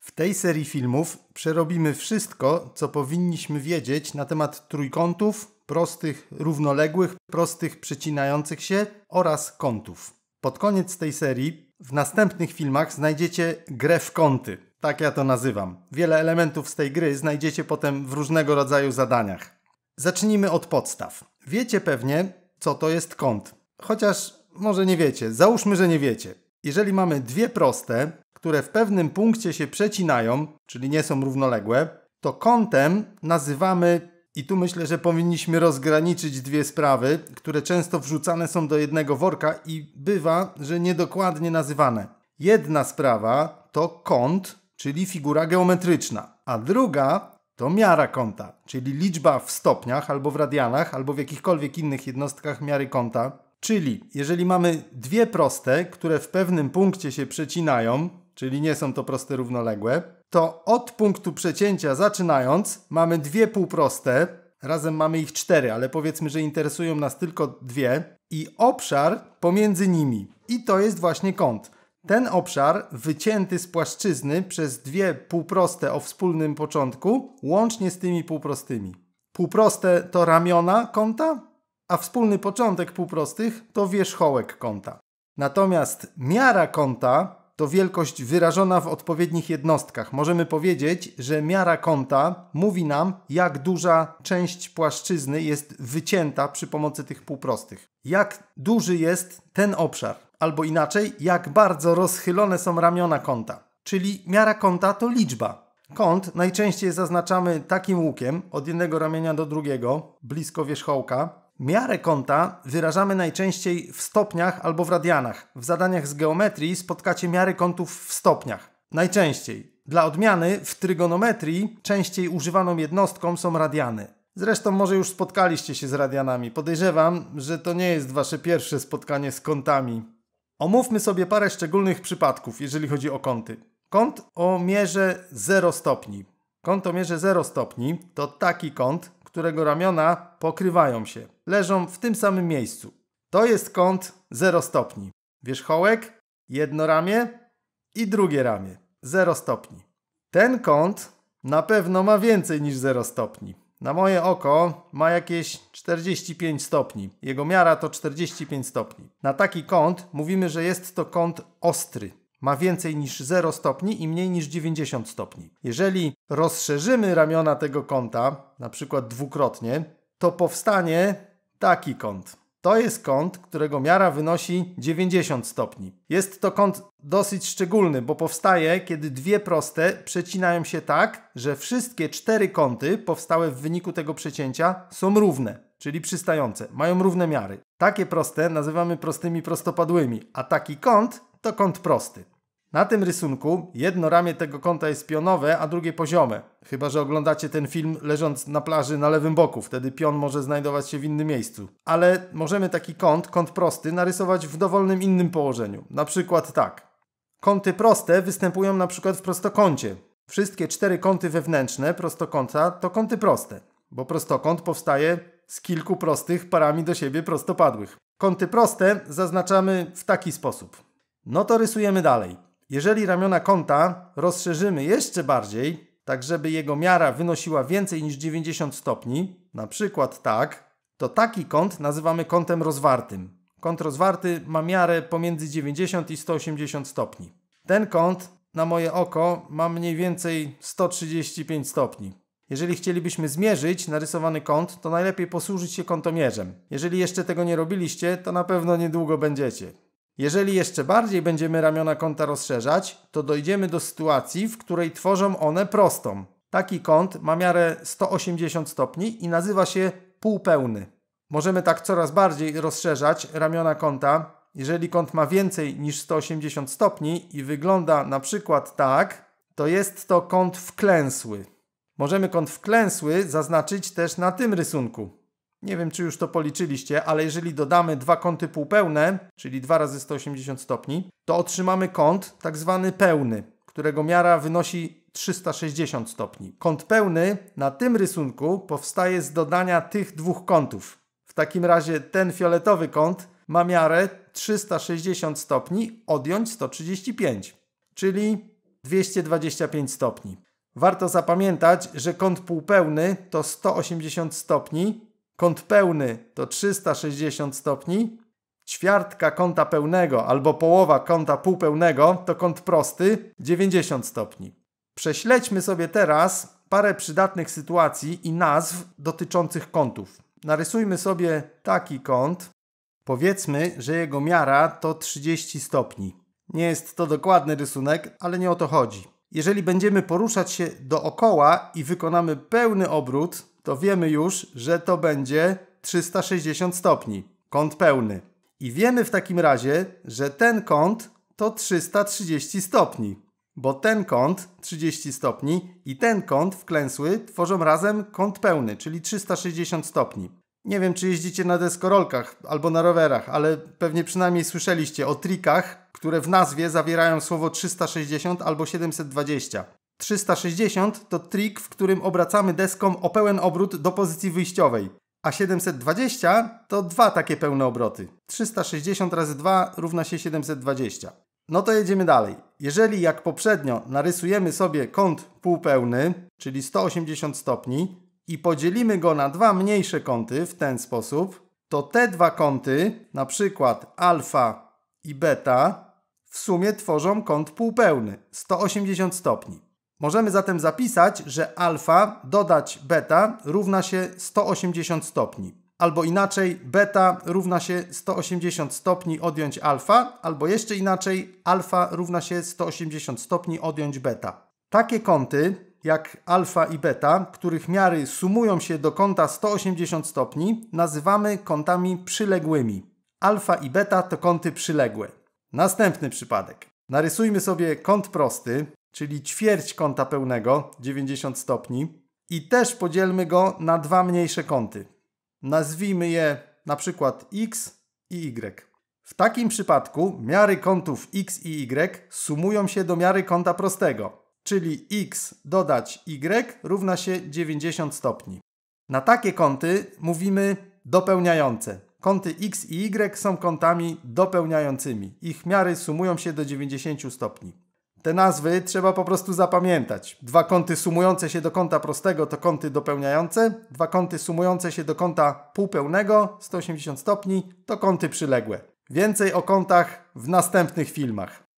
W tej serii filmów przerobimy wszystko, co powinniśmy wiedzieć na temat trójkątów, prostych, równoległych, prostych, przecinających się oraz kątów. Pod koniec tej serii w następnych filmach znajdziecie grę w kąty. Tak ja to nazywam. Wiele elementów z tej gry znajdziecie potem w różnego rodzaju zadaniach. Zacznijmy od podstaw. Wiecie pewnie, co to jest kąt. Chociaż może nie wiecie. Załóżmy, że nie wiecie. Jeżeli mamy dwie proste, które w pewnym punkcie się przecinają, czyli nie są równoległe, to kątem nazywamy, i tu myślę, że powinniśmy rozgraniczyć dwie sprawy, które często wrzucane są do jednego worka i bywa, że niedokładnie nazywane. Jedna sprawa to kąt, czyli figura geometryczna, a druga to miara kąta, czyli liczba w stopniach albo w radianach, albo w jakichkolwiek innych jednostkach miary kąta. Czyli jeżeli mamy dwie proste, które w pewnym punkcie się przecinają, czyli nie są to proste równoległe, to od punktu przecięcia zaczynając mamy dwie półproste, razem mamy ich cztery, ale powiedzmy, że interesują nas tylko dwie i obszar pomiędzy nimi. I to jest właśnie kąt. Ten obszar wycięty z płaszczyzny przez dwie półproste o wspólnym początku, łącznie z tymi półprostymi. Półproste to ramiona kąta, a wspólny początek półprostych to wierzchołek kąta. Natomiast miara kąta to wielkość wyrażona w odpowiednich jednostkach. Możemy powiedzieć, że miara kąta mówi nam, jak duża część płaszczyzny jest wycięta przy pomocy tych półprostych. Jak duży jest ten obszar, albo inaczej, jak bardzo rozchylone są ramiona kąta. Czyli miara kąta to liczba. Kąt najczęściej zaznaczamy takim łukiem od jednego ramienia do drugiego, blisko wierzchołka, Miarę kąta wyrażamy najczęściej w stopniach albo w radianach. W zadaniach z geometrii spotkacie miary kątów w stopniach. Najczęściej. Dla odmiany w trygonometrii częściej używaną jednostką są radiany. Zresztą może już spotkaliście się z radianami. Podejrzewam, że to nie jest wasze pierwsze spotkanie z kątami. Omówmy sobie parę szczególnych przypadków, jeżeli chodzi o kąty. Kąt o mierze 0 stopni. Kąt o mierze 0 stopni to taki kąt, którego ramiona pokrywają się. Leżą w tym samym miejscu. To jest kąt 0 stopni. Wierzchołek, jedno ramię i drugie ramię. 0 stopni. Ten kąt na pewno ma więcej niż 0 stopni. Na moje oko ma jakieś 45 stopni. Jego miara to 45 stopni. Na taki kąt mówimy, że jest to kąt ostry. Ma więcej niż 0 stopni i mniej niż 90 stopni. Jeżeli rozszerzymy ramiona tego kąta, na przykład dwukrotnie, to powstanie taki kąt. To jest kąt, którego miara wynosi 90 stopni. Jest to kąt dosyć szczególny, bo powstaje, kiedy dwie proste przecinają się tak, że wszystkie cztery kąty powstałe w wyniku tego przecięcia są równe, czyli przystające, mają równe miary. Takie proste nazywamy prostymi prostopadłymi, a taki kąt to kąt prosty. Na tym rysunku jedno ramię tego kąta jest pionowe, a drugie poziome. Chyba, że oglądacie ten film leżąc na plaży na lewym boku, wtedy pion może znajdować się w innym miejscu. Ale możemy taki kąt, kąt prosty, narysować w dowolnym innym położeniu. Na przykład tak. Kąty proste występują na przykład w prostokącie. Wszystkie cztery kąty wewnętrzne prostokąta to kąty proste, bo prostokąt powstaje z kilku prostych parami do siebie prostopadłych. Kąty proste zaznaczamy w taki sposób. No to rysujemy dalej. Jeżeli ramiona kąta rozszerzymy jeszcze bardziej, tak żeby jego miara wynosiła więcej niż 90 stopni, na przykład tak, to taki kąt nazywamy kątem rozwartym. Kąt rozwarty ma miarę pomiędzy 90 i 180 stopni. Ten kąt na moje oko ma mniej więcej 135 stopni. Jeżeli chcielibyśmy zmierzyć narysowany kąt, to najlepiej posłużyć się kątomierzem. Jeżeli jeszcze tego nie robiliście, to na pewno niedługo będziecie. Jeżeli jeszcze bardziej będziemy ramiona kąta rozszerzać, to dojdziemy do sytuacji, w której tworzą one prostą. Taki kąt ma miarę 180 stopni i nazywa się półpełny. Możemy tak coraz bardziej rozszerzać ramiona kąta. Jeżeli kąt ma więcej niż 180 stopni i wygląda na przykład tak, to jest to kąt wklęsły. Możemy kąt wklęsły zaznaczyć też na tym rysunku. Nie wiem, czy już to policzyliście, ale jeżeli dodamy dwa kąty półpełne, czyli 2 razy 180 stopni, to otrzymamy kąt tak zwany pełny, którego miara wynosi 360 stopni. Kąt pełny na tym rysunku powstaje z dodania tych dwóch kątów. W takim razie ten fioletowy kąt ma miarę 360 stopni odjąć 135, czyli 225 stopni. Warto zapamiętać, że kąt półpełny to 180 stopni, Kąt pełny to 360 stopni. Ćwiartka kąta pełnego albo połowa kąta półpełnego to kąt prosty 90 stopni. Prześledźmy sobie teraz parę przydatnych sytuacji i nazw dotyczących kątów. Narysujmy sobie taki kąt. Powiedzmy, że jego miara to 30 stopni. Nie jest to dokładny rysunek, ale nie o to chodzi. Jeżeli będziemy poruszać się dookoła i wykonamy pełny obrót, to wiemy już, że to będzie 360 stopni, kąt pełny. I wiemy w takim razie, że ten kąt to 330 stopni, bo ten kąt 30 stopni i ten kąt wklęsły tworzą razem kąt pełny, czyli 360 stopni. Nie wiem, czy jeździcie na deskorolkach albo na rowerach, ale pewnie przynajmniej słyszeliście o trikach, które w nazwie zawierają słowo 360 albo 720. 360 to trik, w którym obracamy deską o pełen obrót do pozycji wyjściowej, a 720 to dwa takie pełne obroty. 360 razy 2 równa się 720. No to jedziemy dalej. Jeżeli jak poprzednio narysujemy sobie kąt półpełny, czyli 180 stopni i podzielimy go na dwa mniejsze kąty w ten sposób, to te dwa kąty, na przykład alfa i beta, w sumie tworzą kąt półpełny 180 stopni. Możemy zatem zapisać, że alfa dodać beta równa się 180 stopni. Albo inaczej, beta równa się 180 stopni odjąć alfa, albo jeszcze inaczej, alfa równa się 180 stopni odjąć beta. Takie kąty, jak alfa i beta, których miary sumują się do kąta 180 stopni, nazywamy kątami przyległymi. Alfa i beta to kąty przyległe. Następny przypadek. Narysujmy sobie kąt prosty, czyli ćwierć kąta pełnego, 90 stopni, i też podzielmy go na dwa mniejsze kąty. Nazwijmy je na przykład x i y. W takim przypadku miary kątów x i y sumują się do miary kąta prostego, czyli x dodać y równa się 90 stopni. Na takie kąty mówimy dopełniające. Kąty x i y są kątami dopełniającymi. Ich miary sumują się do 90 stopni. Te nazwy trzeba po prostu zapamiętać. Dwa kąty sumujące się do kąta prostego to kąty dopełniające, dwa kąty sumujące się do kąta półpełnego 180 stopni to kąty przyległe. Więcej o kątach w następnych filmach.